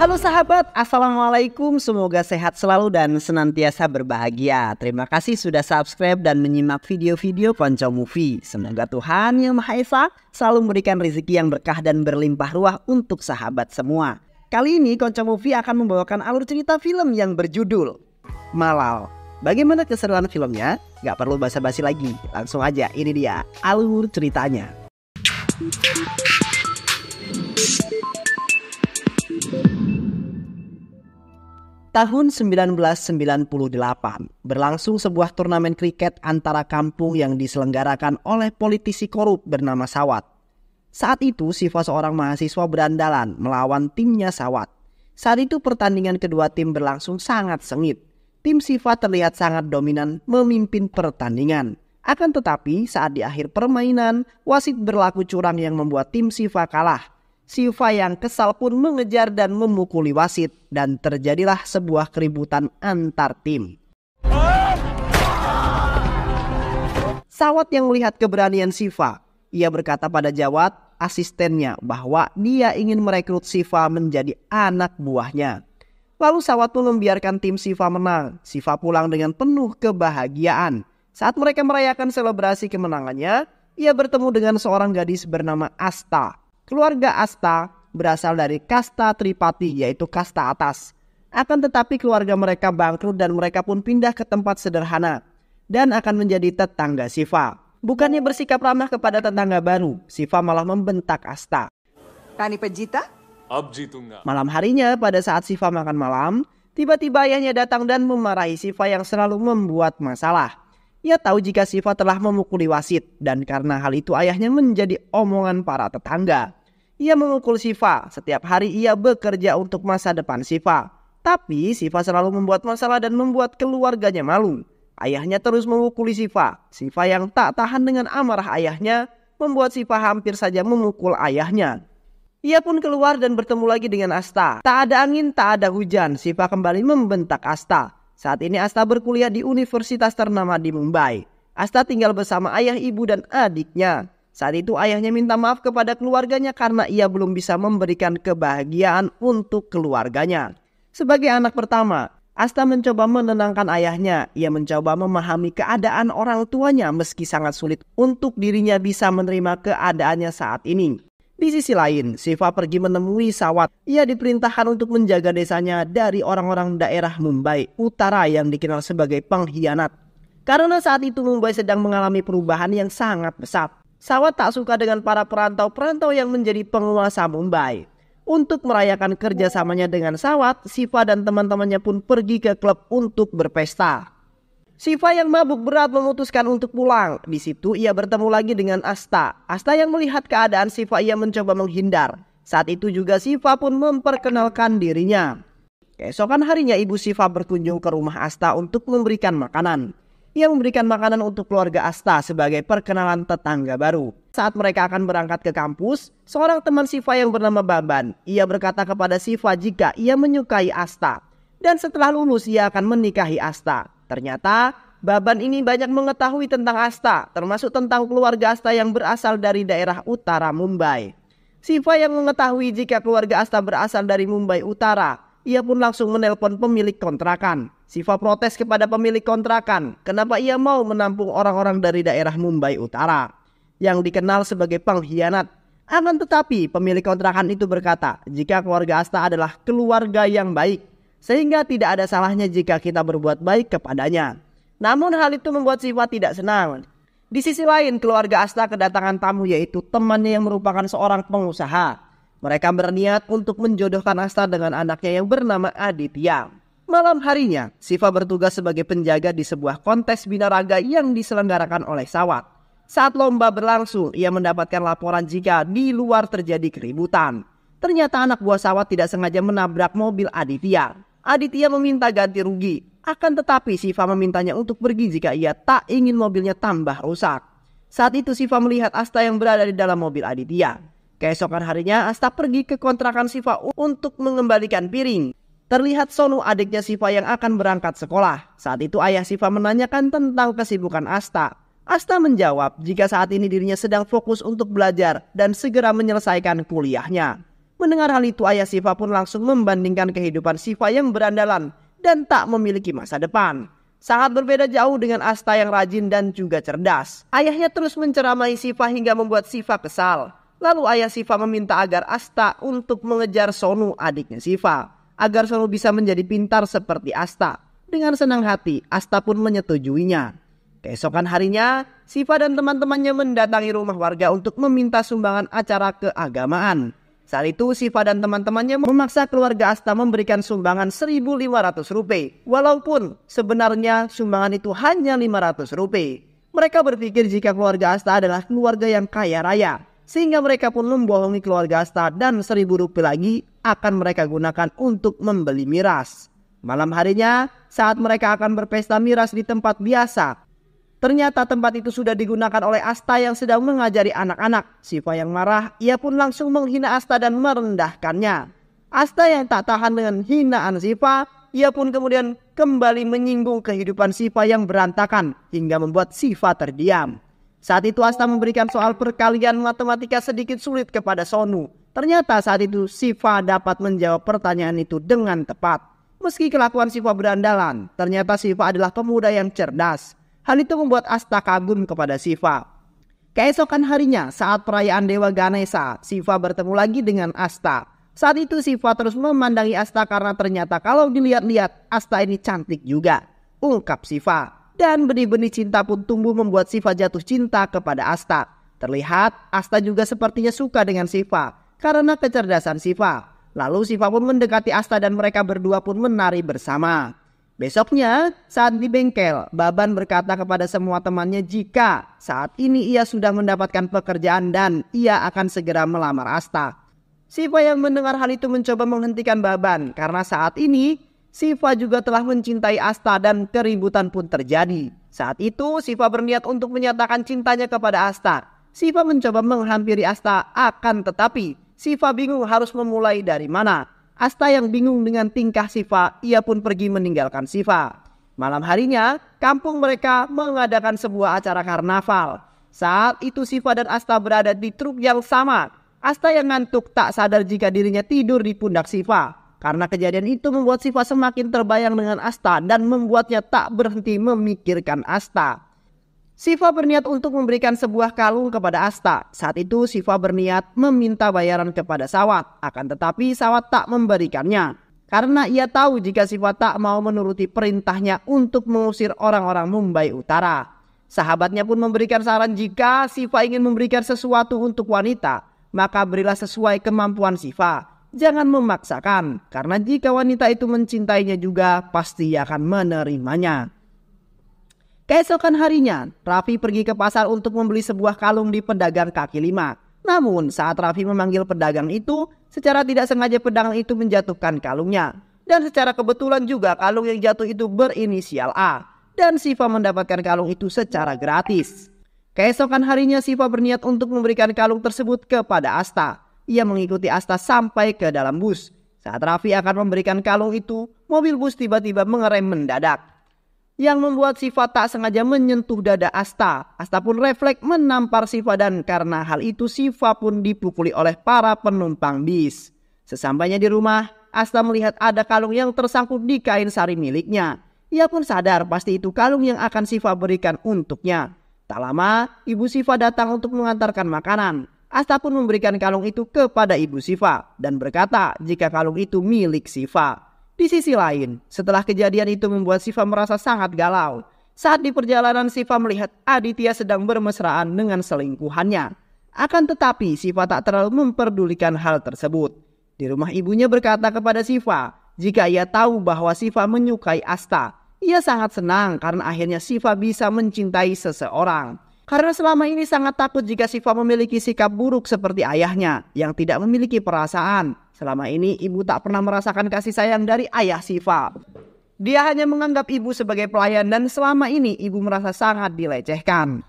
Halo sahabat, Assalamualaikum. Semoga sehat selalu dan senantiasa berbahagia. Terima kasih sudah subscribe dan menyimak video-video Ponco Movie. Semoga Tuhan Yang Maha Esa selalu memberikan rezeki yang berkah dan berlimpah ruah untuk sahabat semua. Kali ini Konco Movie akan membawakan alur cerita film yang berjudul Malal. Bagaimana keseruan filmnya? Gak perlu basa-basi lagi, langsung aja ini dia alur ceritanya. Tahun 1998 berlangsung sebuah turnamen kriket antara kampung yang diselenggarakan oleh politisi korup bernama Sawat. Saat itu Siva seorang mahasiswa berandalan melawan timnya Sawat. Saat itu pertandingan kedua tim berlangsung sangat sengit. Tim Siva terlihat sangat dominan memimpin pertandingan. Akan tetapi saat di akhir permainan wasit berlaku curang yang membuat tim Siva kalah Siva yang kesal pun mengejar dan memukuli wasit dan terjadilah sebuah keributan antar tim. Sawat yang melihat keberanian Siva, ia berkata pada Jawat, asistennya, bahwa dia ingin merekrut Siva menjadi anak buahnya. Lalu Sawat pun membiarkan tim Siva menang. Siva pulang dengan penuh kebahagiaan. Saat mereka merayakan selebrasi kemenangannya, ia bertemu dengan seorang gadis bernama Asta Keluarga Asta berasal dari kasta Tripati yaitu kasta atas. Akan tetapi keluarga mereka bangkrut dan mereka pun pindah ke tempat sederhana dan akan menjadi tetangga Siva. Bukannya bersikap ramah kepada tetangga baru, Siva malah membentak Asta. Tani Pejita? Malam harinya pada saat Siva makan malam, tiba-tiba ayahnya datang dan memarahi Siva yang selalu membuat masalah. Ia tahu jika Siva telah memukuli wasit dan karena hal itu ayahnya menjadi omongan para tetangga. Ia memukul Siva. Setiap hari ia bekerja untuk masa depan Siva. Tapi Siva selalu membuat masalah dan membuat keluarganya malu. Ayahnya terus memukuli Siva. Siva yang tak tahan dengan amarah ayahnya membuat Siva hampir saja memukul ayahnya. Ia pun keluar dan bertemu lagi dengan Asta. Tak ada angin, tak ada hujan. Siva kembali membentak Asta. Saat ini Asta berkuliah di universitas ternama di Mumbai. Asta tinggal bersama ayah, ibu, dan adiknya. Saat itu ayahnya minta maaf kepada keluarganya karena ia belum bisa memberikan kebahagiaan untuk keluarganya. Sebagai anak pertama, Asta mencoba menenangkan ayahnya. Ia mencoba memahami keadaan orang tuanya meski sangat sulit untuk dirinya bisa menerima keadaannya saat ini. Di sisi lain, Siva pergi menemui Sawat. Ia diperintahkan untuk menjaga desanya dari orang-orang daerah Mumbai Utara yang dikenal sebagai pengkhianat. Karena saat itu Mumbai sedang mengalami perubahan yang sangat besar. Sawat tak suka dengan para perantau-perantau yang menjadi penguasa Mumbai. Untuk merayakan kerjasamanya dengan Sawat, Siva dan teman-temannya pun pergi ke klub untuk berpesta. Siva yang mabuk berat memutuskan untuk pulang. Di situ ia bertemu lagi dengan Asta. Asta yang melihat keadaan Siva ia mencoba menghindar. Saat itu juga Siva pun memperkenalkan dirinya. Keesokan harinya ibu Siva berkunjung ke rumah Asta untuk memberikan makanan. Ia memberikan makanan untuk keluarga Asta sebagai perkenalan tetangga baru. Saat mereka akan berangkat ke kampus, seorang teman Siva yang bernama Baban, ia berkata kepada Siva jika ia menyukai Asta. Dan setelah lulus ia akan menikahi Asta. Ternyata Baban ini banyak mengetahui tentang Asta, termasuk tentang keluarga Asta yang berasal dari daerah utara Mumbai. Siva yang mengetahui jika keluarga Asta berasal dari Mumbai Utara, ia pun langsung menelpon pemilik kontrakan. Siva protes kepada pemilik kontrakan, kenapa ia mau menampung orang-orang dari daerah Mumbai Utara yang dikenal sebagai pengkhianat. Akan tetapi, pemilik kontrakan itu berkata, "Jika keluarga Asta adalah keluarga yang baik, sehingga tidak ada salahnya jika kita berbuat baik kepadanya." Namun hal itu membuat Siva tidak senang. Di sisi lain, keluarga Asta kedatangan tamu yaitu temannya yang merupakan seorang pengusaha mereka berniat untuk menjodohkan Asta dengan anaknya yang bernama Aditya. Malam harinya, Siva bertugas sebagai penjaga di sebuah kontes binaraga yang diselenggarakan oleh Sawat. Saat lomba berlangsung, ia mendapatkan laporan jika di luar terjadi keributan. Ternyata anak buah Sawat tidak sengaja menabrak mobil Aditya. Aditya meminta ganti rugi. Akan tetapi Siva memintanya untuk pergi jika ia tak ingin mobilnya tambah rusak. Saat itu Siva melihat Asta yang berada di dalam mobil Aditya. Keesokan harinya, Asta pergi ke kontrakan Siva untuk mengembalikan piring. Terlihat Sonu adiknya Siva yang akan berangkat sekolah. Saat itu ayah Siva menanyakan tentang kesibukan Asta. Asta menjawab jika saat ini dirinya sedang fokus untuk belajar dan segera menyelesaikan kuliahnya. Mendengar hal itu ayah Siva pun langsung membandingkan kehidupan Siva yang berandalan dan tak memiliki masa depan. Sangat berbeda jauh dengan Asta yang rajin dan juga cerdas. Ayahnya terus menceramai Siva hingga membuat Siva kesal. Lalu ayah Siva meminta agar Asta untuk mengejar Sonu adiknya Siva. Agar Sonu bisa menjadi pintar seperti Asta. Dengan senang hati Asta pun menyetujuinya. Keesokan harinya Siva dan teman-temannya mendatangi rumah warga untuk meminta sumbangan acara keagamaan. Saat itu Siva dan teman-temannya memaksa keluarga Asta memberikan sumbangan 1.500 rupiah. Walaupun sebenarnya sumbangan itu hanya 500 rupiah. Mereka berpikir jika keluarga Asta adalah keluarga yang kaya raya. Sehingga mereka pun membohongi keluarga Asta dan seribu rupiah lagi akan mereka gunakan untuk membeli miras. Malam harinya, saat mereka akan berpesta miras di tempat biasa, ternyata tempat itu sudah digunakan oleh Asta yang sedang mengajari anak-anak. Siva yang marah, ia pun langsung menghina Asta dan merendahkannya. Asta yang tak tahan dengan hinaan Siva ia pun kemudian kembali menyinggung kehidupan Siva yang berantakan hingga membuat Siva terdiam. Saat itu Asta memberikan soal perkalian matematika sedikit sulit kepada Sonu. Ternyata saat itu Siva dapat menjawab pertanyaan itu dengan tepat. Meski kelakuan Siva berandalan, ternyata Siva adalah pemuda yang cerdas. Hal itu membuat Asta kagum kepada Siva. Keesokan harinya saat perayaan Dewa Ganesha, Siva bertemu lagi dengan Asta. Saat itu Siva terus memandangi Asta karena ternyata kalau dilihat-lihat Asta ini cantik juga. Ungkap Siva. Dan benih-benih cinta pun tumbuh membuat Siva jatuh cinta kepada Asta. Terlihat Asta juga sepertinya suka dengan Siva karena kecerdasan Siva. Lalu Siva pun mendekati Asta dan mereka berdua pun menari bersama. Besoknya saat di bengkel, Baban berkata kepada semua temannya jika saat ini ia sudah mendapatkan pekerjaan dan ia akan segera melamar Asta. Siva yang mendengar hal itu mencoba menghentikan Baban karena saat ini Siva juga telah mencintai Asta dan keributan pun terjadi. Saat itu Siva berniat untuk menyatakan cintanya kepada Asta. Siva mencoba menghampiri Asta akan tetapi Siva bingung harus memulai dari mana. Asta yang bingung dengan tingkah Siva ia pun pergi meninggalkan Siva. Malam harinya kampung mereka mengadakan sebuah acara karnaval. Saat itu Siva dan Asta berada di truk yang sama. Asta yang ngantuk tak sadar jika dirinya tidur di pundak Siva. Karena kejadian itu membuat Siva semakin terbayang dengan Asta dan membuatnya tak berhenti memikirkan Asta. Siva berniat untuk memberikan sebuah kalung kepada Asta. Saat itu Siva berniat meminta bayaran kepada Sawat, akan tetapi Sawat tak memberikannya. Karena ia tahu jika Siva tak mau menuruti perintahnya untuk mengusir orang-orang Mumbai Utara. Sahabatnya pun memberikan saran jika Siva ingin memberikan sesuatu untuk wanita, maka berilah sesuai kemampuan Siva jangan memaksakan, karena jika wanita itu mencintainya juga, pasti ia akan menerimanya. Keesokan harinya, Raffi pergi ke pasar untuk membeli sebuah kalung di pedagang kaki lima. Namun, saat Raffi memanggil pedagang itu, secara tidak sengaja pedagang itu menjatuhkan kalungnya. Dan secara kebetulan juga kalung yang jatuh itu berinisial A. Dan Siva mendapatkan kalung itu secara gratis. Keesokan harinya Siva berniat untuk memberikan kalung tersebut kepada Asta. Ia mengikuti Asta sampai ke dalam bus. Saat Raffi akan memberikan kalung itu, mobil bus tiba-tiba mengerem mendadak. Yang membuat Siva tak sengaja menyentuh dada Asta. Asta pun refleks menampar Siva dan karena hal itu Siva pun dipukuli oleh para penumpang bis. Sesampainya di rumah, Asta melihat ada kalung yang tersangkut di kain sari miliknya. Ia pun sadar pasti itu kalung yang akan Siva berikan untuknya. Tak lama, ibu Siva datang untuk mengantarkan makanan. Asta pun memberikan kalung itu kepada ibu Siva dan berkata jika kalung itu milik Siva. Di sisi lain, setelah kejadian itu membuat Siva merasa sangat galau. Saat di perjalanan Siva melihat Aditya sedang bermesraan dengan selingkuhannya. Akan tetapi Siva tak terlalu memperdulikan hal tersebut. Di rumah ibunya berkata kepada Siva jika ia tahu bahwa Siva menyukai Asta. Ia sangat senang karena akhirnya Siva bisa mencintai seseorang. Karena selama ini sangat takut jika Siva memiliki sikap buruk seperti ayahnya yang tidak memiliki perasaan. Selama ini ibu tak pernah merasakan kasih sayang dari ayah Siva. Dia hanya menganggap ibu sebagai pelayan dan selama ini ibu merasa sangat dilecehkan.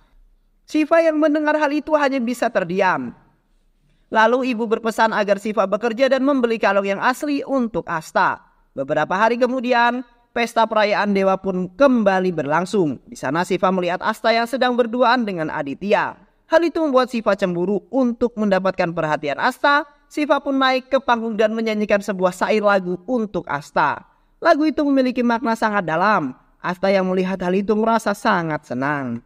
Siva yang mendengar hal itu hanya bisa terdiam. Lalu ibu berpesan agar Siva bekerja dan membeli kalung yang asli untuk Asta. Beberapa hari kemudian, pesta perayaan dewa pun kembali berlangsung. Di sana Siva melihat Asta yang sedang berduaan dengan Aditya. Hal itu membuat Siva cemburu untuk mendapatkan perhatian Asta. Siva pun naik ke panggung dan menyanyikan sebuah sair lagu untuk Asta. Lagu itu memiliki makna sangat dalam. Asta yang melihat hal itu merasa sangat senang.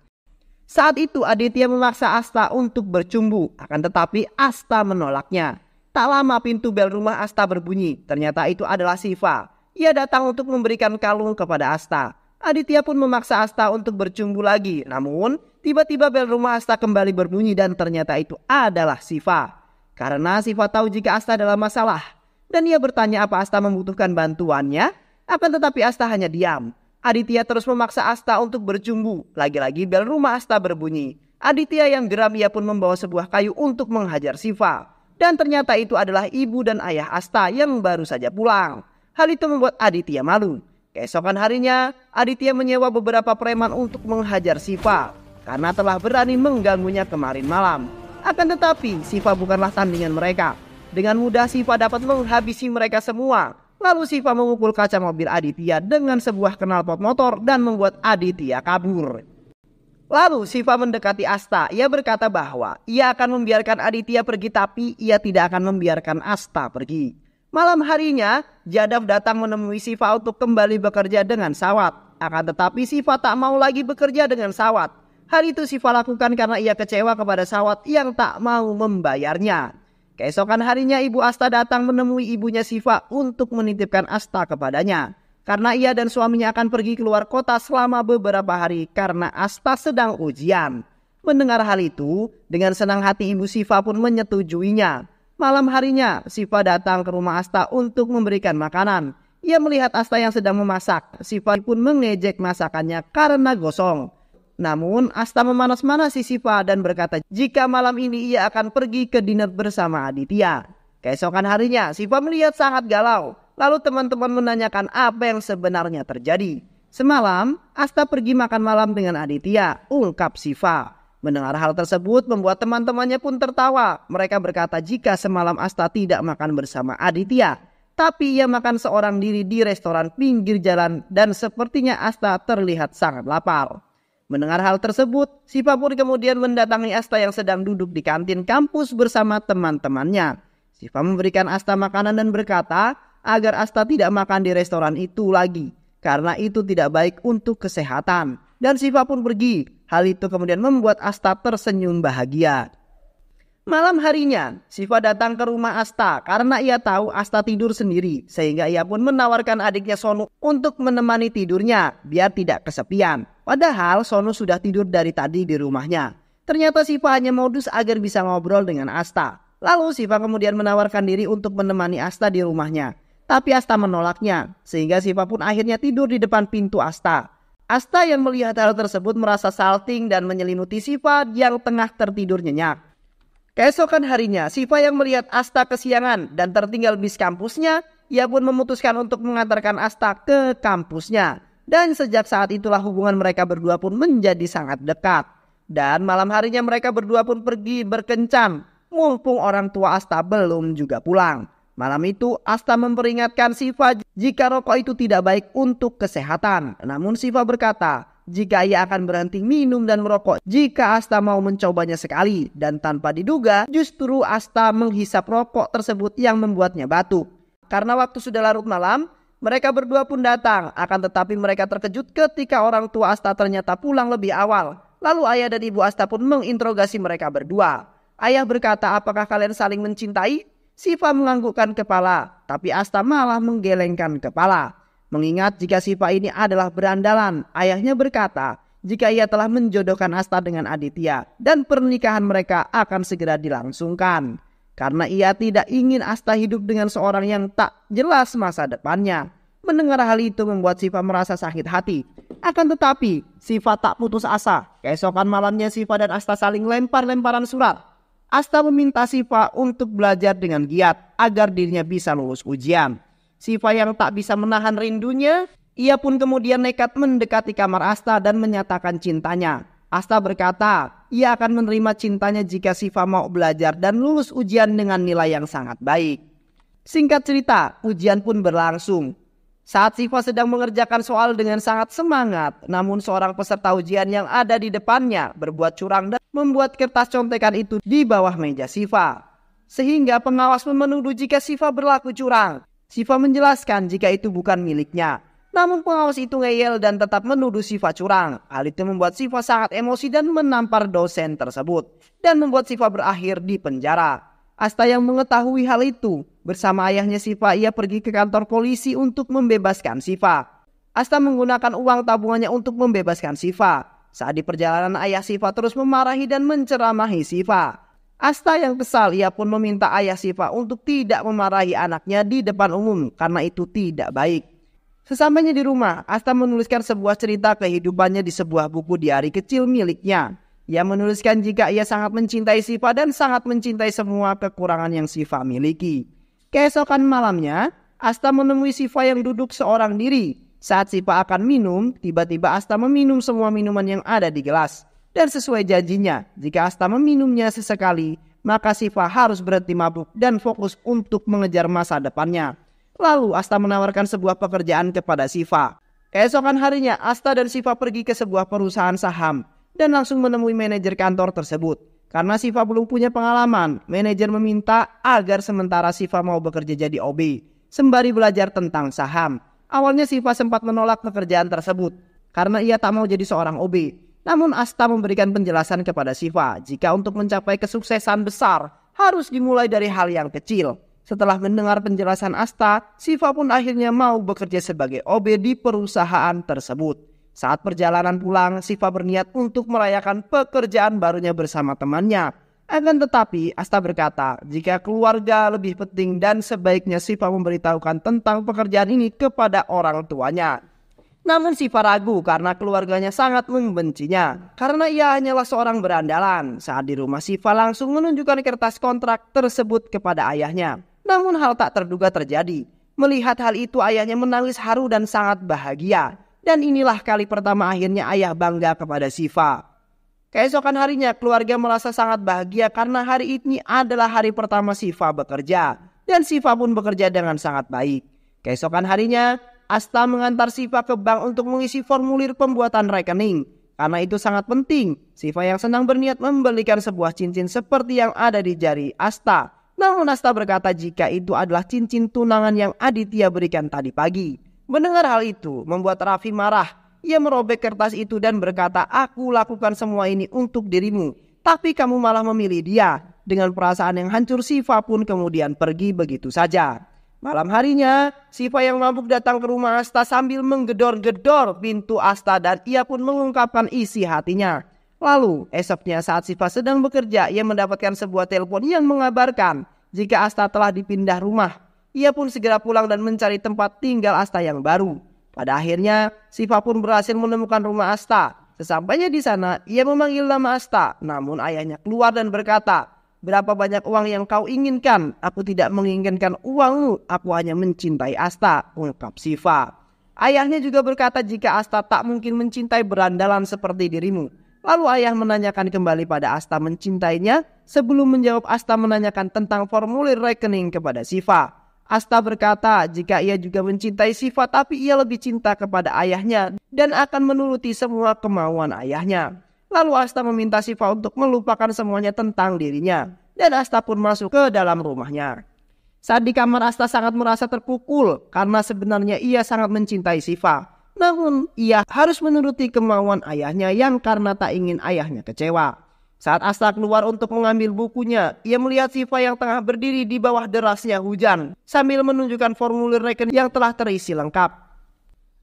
Saat itu Aditya memaksa Asta untuk bercumbu, akan tetapi Asta menolaknya. Tak lama pintu bel rumah Asta berbunyi, ternyata itu adalah Siva. Ia datang untuk memberikan kalung kepada Asta. Aditya pun memaksa Asta untuk bercumbu lagi. Namun, tiba-tiba bel rumah Asta kembali berbunyi dan ternyata itu adalah Siva. Karena Siva tahu jika Asta dalam masalah. Dan ia bertanya apa Asta membutuhkan bantuannya. Akan tetapi Asta hanya diam. Aditya terus memaksa Asta untuk bercumbu. Lagi-lagi bel rumah Asta berbunyi. Aditya yang geram ia pun membawa sebuah kayu untuk menghajar Siva. Dan ternyata itu adalah ibu dan ayah Asta yang baru saja pulang. Hal itu membuat Aditya malu. Keesokan harinya, Aditya menyewa beberapa preman untuk menghajar Siva karena telah berani mengganggunya kemarin malam. Akan tetapi, Siva bukanlah tandingan mereka. Dengan mudah Siva dapat menghabisi mereka semua. Lalu Siva memukul kaca mobil Aditya dengan sebuah knalpot motor dan membuat Aditya kabur. Lalu Siva mendekati Asta. Ia berkata bahwa ia akan membiarkan Aditya pergi tapi ia tidak akan membiarkan Asta pergi. Malam harinya, Jadaf datang menemui Siva untuk kembali bekerja dengan sawat. Akan tetapi Siva tak mau lagi bekerja dengan sawat. Hal itu Siva lakukan karena ia kecewa kepada sawat yang tak mau membayarnya. Keesokan harinya ibu Asta datang menemui ibunya Siva untuk menitipkan Asta kepadanya. Karena ia dan suaminya akan pergi keluar kota selama beberapa hari karena Asta sedang ujian. Mendengar hal itu, dengan senang hati ibu Siva pun menyetujuinya. Malam harinya, Siva datang ke rumah Asta untuk memberikan makanan. Ia melihat Asta yang sedang memasak. Siva pun mengejek masakannya karena gosong. Namun, Asta memanas-manasi Siva dan berkata jika malam ini ia akan pergi ke dinner bersama Aditya. Keesokan harinya, Siva melihat sangat galau. Lalu teman-teman menanyakan apa yang sebenarnya terjadi. Semalam, Asta pergi makan malam dengan Aditya, ungkap Siva. Mendengar hal tersebut membuat teman-temannya pun tertawa. Mereka berkata jika semalam Asta tidak makan bersama Aditya. Tapi ia makan seorang diri di restoran pinggir jalan dan sepertinya Asta terlihat sangat lapar. Mendengar hal tersebut, si Papur kemudian mendatangi Asta yang sedang duduk di kantin kampus bersama teman-temannya. Siva memberikan Asta makanan dan berkata agar Asta tidak makan di restoran itu lagi karena itu tidak baik untuk kesehatan. Dan Siva pun pergi Hal itu kemudian membuat Asta tersenyum bahagia. Malam harinya, Siva datang ke rumah Asta karena ia tahu Asta tidur sendiri, sehingga ia pun menawarkan adiknya Sonu untuk menemani tidurnya biar tidak kesepian. Padahal Sonu sudah tidur dari tadi di rumahnya. Ternyata Siva hanya modus agar bisa ngobrol dengan Asta. Lalu Siva kemudian menawarkan diri untuk menemani Asta di rumahnya. Tapi Asta menolaknya, sehingga Siva pun akhirnya tidur di depan pintu Asta. Asta yang melihat hal tersebut merasa salting dan menyelimuti Siva yang tengah tertidur nyenyak. Keesokan harinya, Siva yang melihat Asta kesiangan dan tertinggal bis kampusnya, ia pun memutuskan untuk mengantarkan Asta ke kampusnya. Dan sejak saat itulah hubungan mereka berdua pun menjadi sangat dekat. Dan malam harinya mereka berdua pun pergi berkencan, mumpung orang tua Asta belum juga pulang. Malam itu, Asta memperingatkan Siva jika rokok itu tidak baik untuk kesehatan. Namun Siva berkata, jika ia akan berhenti minum dan merokok jika Asta mau mencobanya sekali. Dan tanpa diduga, justru Asta menghisap rokok tersebut yang membuatnya batuk. Karena waktu sudah larut malam, mereka berdua pun datang. Akan tetapi mereka terkejut ketika orang tua Asta ternyata pulang lebih awal. Lalu ayah dan ibu Asta pun menginterogasi mereka berdua. Ayah berkata, apakah kalian saling mencintai? Siva menganggukkan kepala, tapi Asta malah menggelengkan kepala. Mengingat jika Siva ini adalah berandalan, ayahnya berkata, jika ia telah menjodohkan Asta dengan Aditya dan pernikahan mereka akan segera dilangsungkan. Karena ia tidak ingin Asta hidup dengan seorang yang tak jelas masa depannya. Mendengar hal itu membuat Siva merasa sakit hati. Akan tetapi, Siva tak putus asa. Keesokan malamnya Siva dan Asta saling lempar-lemparan surat. Asta meminta Siva untuk belajar dengan giat agar dirinya bisa lulus ujian. Siva yang tak bisa menahan rindunya, ia pun kemudian nekat mendekati kamar Asta dan menyatakan cintanya. Asta berkata, ia akan menerima cintanya jika Siva mau belajar dan lulus ujian dengan nilai yang sangat baik. Singkat cerita, ujian pun berlangsung. Saat Siva sedang mengerjakan soal dengan sangat semangat, namun seorang peserta ujian yang ada di depannya berbuat curang dan membuat kertas contekan itu di bawah meja Siva. Sehingga pengawas memenuhi jika Siva berlaku curang. Siva menjelaskan jika itu bukan miliknya. Namun pengawas itu ngeyel dan tetap menuduh Siva curang. Hal itu membuat Siva sangat emosi dan menampar dosen tersebut. Dan membuat Siva berakhir di penjara. Asta yang mengetahui hal itu, bersama ayahnya Siva ia pergi ke kantor polisi untuk membebaskan Siva. Asta menggunakan uang tabungannya untuk membebaskan Siva. Saat di perjalanan ayah Siva terus memarahi dan menceramahi Siva. Asta yang kesal ia pun meminta ayah Siva untuk tidak memarahi anaknya di depan umum karena itu tidak baik. Sesampainya di rumah, Asta menuliskan sebuah cerita kehidupannya di sebuah buku diari kecil miliknya. Ia menuliskan jika ia sangat mencintai Siva dan sangat mencintai semua kekurangan yang Siva miliki. Keesokan malamnya, Asta menemui Siva yang duduk seorang diri. Saat Siva akan minum, tiba-tiba Asta meminum semua minuman yang ada di gelas. Dan sesuai janjinya, jika Asta meminumnya sesekali, maka Siva harus berhenti mabuk dan fokus untuk mengejar masa depannya. Lalu Asta menawarkan sebuah pekerjaan kepada Siva. Keesokan harinya, Asta dan Siva pergi ke sebuah perusahaan saham dan langsung menemui manajer kantor tersebut. Karena Siva belum punya pengalaman, manajer meminta agar sementara Siva mau bekerja jadi OB, sembari belajar tentang saham. Awalnya Siva sempat menolak pekerjaan tersebut, karena ia tak mau jadi seorang OB. Namun Asta memberikan penjelasan kepada Siva jika untuk mencapai kesuksesan besar harus dimulai dari hal yang kecil. Setelah mendengar penjelasan Asta, Siva pun akhirnya mau bekerja sebagai OB di perusahaan tersebut. Saat perjalanan pulang, Siva berniat untuk merayakan pekerjaan barunya bersama temannya. Akan tetapi, Asta berkata, jika keluarga lebih penting dan sebaiknya Siva memberitahukan tentang pekerjaan ini kepada orang tuanya. Namun Siva ragu karena keluarganya sangat membencinya. Karena ia hanyalah seorang berandalan. Saat di rumah Siva langsung menunjukkan kertas kontrak tersebut kepada ayahnya. Namun hal tak terduga terjadi. Melihat hal itu ayahnya menangis haru dan sangat bahagia. Dan inilah kali pertama akhirnya ayah bangga kepada Siva. Keesokan harinya keluarga merasa sangat bahagia karena hari ini adalah hari pertama Siva bekerja. Dan Siva pun bekerja dengan sangat baik. Keesokan harinya Asta mengantar Siva ke bank untuk mengisi formulir pembuatan rekening. Karena itu sangat penting, Siva yang senang berniat membelikan sebuah cincin seperti yang ada di jari Asta. Namun Asta berkata jika itu adalah cincin tunangan yang Aditya berikan tadi pagi. Mendengar hal itu membuat Raffi marah. Ia merobek kertas itu dan berkata, aku lakukan semua ini untuk dirimu. Tapi kamu malah memilih dia. Dengan perasaan yang hancur Siva pun kemudian pergi begitu saja. Malam harinya, Siva yang mabuk datang ke rumah Asta sambil menggedor-gedor pintu Asta dan ia pun mengungkapkan isi hatinya. Lalu, esoknya saat Siva sedang bekerja, ia mendapatkan sebuah telepon yang mengabarkan jika Asta telah dipindah rumah ia pun segera pulang dan mencari tempat tinggal Asta yang baru. Pada akhirnya, Siva pun berhasil menemukan rumah Asta. Sesampainya di sana, ia memanggil nama Asta. Namun ayahnya keluar dan berkata, Berapa banyak uang yang kau inginkan? Aku tidak menginginkan uangmu. Aku hanya mencintai Asta, ungkap Siva. Ayahnya juga berkata jika Asta tak mungkin mencintai berandalan seperti dirimu. Lalu ayah menanyakan kembali pada Asta mencintainya sebelum menjawab Asta menanyakan tentang formulir rekening kepada Siva. Asta berkata, jika ia juga mencintai Siva tapi ia lebih cinta kepada ayahnya dan akan menuruti semua kemauan ayahnya. Lalu Asta meminta Siva untuk melupakan semuanya tentang dirinya dan Asta pun masuk ke dalam rumahnya. Saat di kamar Asta sangat merasa terpukul karena sebenarnya ia sangat mencintai Siva. Namun ia harus menuruti kemauan ayahnya yang karena tak ingin ayahnya kecewa. Saat Asta keluar untuk mengambil bukunya, ia melihat Siva yang tengah berdiri di bawah derasnya hujan sambil menunjukkan formulir rekening yang telah terisi lengkap.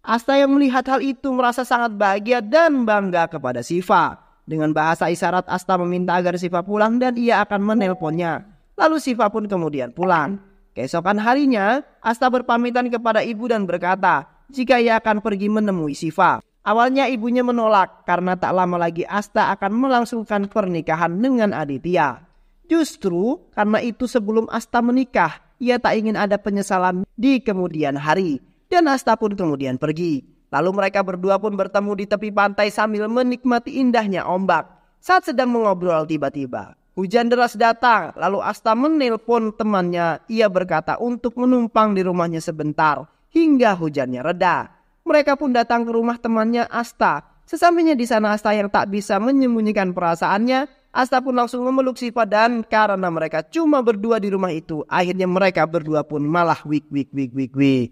Asta yang melihat hal itu merasa sangat bahagia dan bangga kepada Siva. Dengan bahasa isyarat Asta meminta agar Siva pulang dan ia akan menelponnya. Lalu Siva pun kemudian pulang. Keesokan harinya, Asta berpamitan kepada ibu dan berkata, jika ia akan pergi menemui Siva. Awalnya ibunya menolak karena tak lama lagi Asta akan melangsungkan pernikahan dengan Aditya. Justru karena itu sebelum Asta menikah, ia tak ingin ada penyesalan di kemudian hari. Dan Asta pun kemudian pergi. Lalu mereka berdua pun bertemu di tepi pantai sambil menikmati indahnya ombak. Saat sedang mengobrol tiba-tiba, hujan deras datang. Lalu Asta menelpon temannya. Ia berkata untuk menumpang di rumahnya sebentar hingga hujannya reda mereka pun datang ke rumah temannya Asta. Sesampainya di sana Asta yang tak bisa menyembunyikan perasaannya, Asta pun langsung memeluk Siva dan karena mereka cuma berdua di rumah itu, akhirnya mereka berdua pun malah wik wik wik wik wik.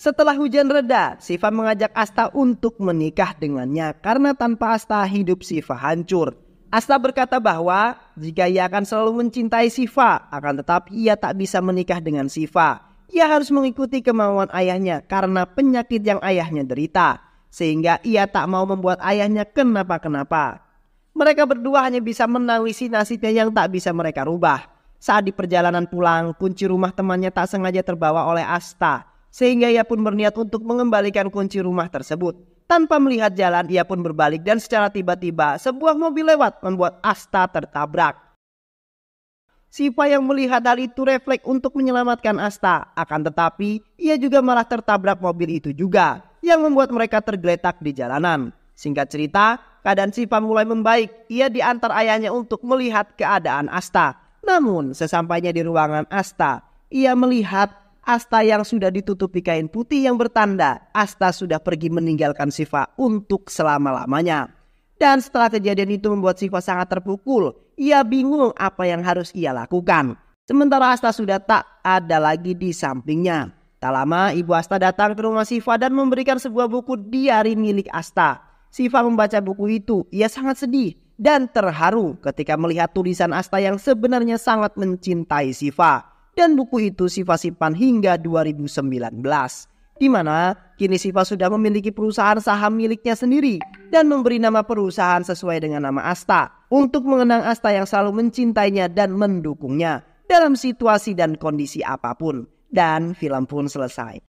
Setelah hujan reda, Siva mengajak Asta untuk menikah dengannya karena tanpa Asta hidup Siva hancur. Asta berkata bahwa jika ia akan selalu mencintai Siva, akan tetap ia tak bisa menikah dengan Siva ia harus mengikuti kemauan ayahnya karena penyakit yang ayahnya derita, sehingga ia tak mau membuat ayahnya kenapa-kenapa. Mereka berdua hanya bisa menangisi nasibnya yang tak bisa mereka rubah. Saat di perjalanan pulang, kunci rumah temannya tak sengaja terbawa oleh Asta, sehingga ia pun berniat untuk mengembalikan kunci rumah tersebut. Tanpa melihat jalan, ia pun berbalik dan secara tiba-tiba sebuah mobil lewat membuat Asta tertabrak. Siva yang melihat hal itu refleks untuk menyelamatkan Asta. Akan tetapi, ia juga malah tertabrak mobil itu juga yang membuat mereka tergeletak di jalanan. Singkat cerita, keadaan Siva mulai membaik. Ia diantar ayahnya untuk melihat keadaan Asta. Namun, sesampainya di ruangan Asta, ia melihat Asta yang sudah ditutupi kain putih yang bertanda Asta sudah pergi meninggalkan Siva untuk selama-lamanya. Dan setelah kejadian itu membuat Siva sangat terpukul. Ia bingung apa yang harus ia lakukan. Sementara Asta sudah tak ada lagi di sampingnya. Tak lama ibu Asta datang ke rumah Siva dan memberikan sebuah buku diari milik Asta. Siva membaca buku itu. Ia sangat sedih dan terharu ketika melihat tulisan Asta yang sebenarnya sangat mencintai Siva. Dan buku itu Siva simpan hingga 2019 di mana kini Siva sudah memiliki perusahaan saham miliknya sendiri dan memberi nama perusahaan sesuai dengan nama Asta untuk mengenang Asta yang selalu mencintainya dan mendukungnya dalam situasi dan kondisi apapun. Dan film pun selesai.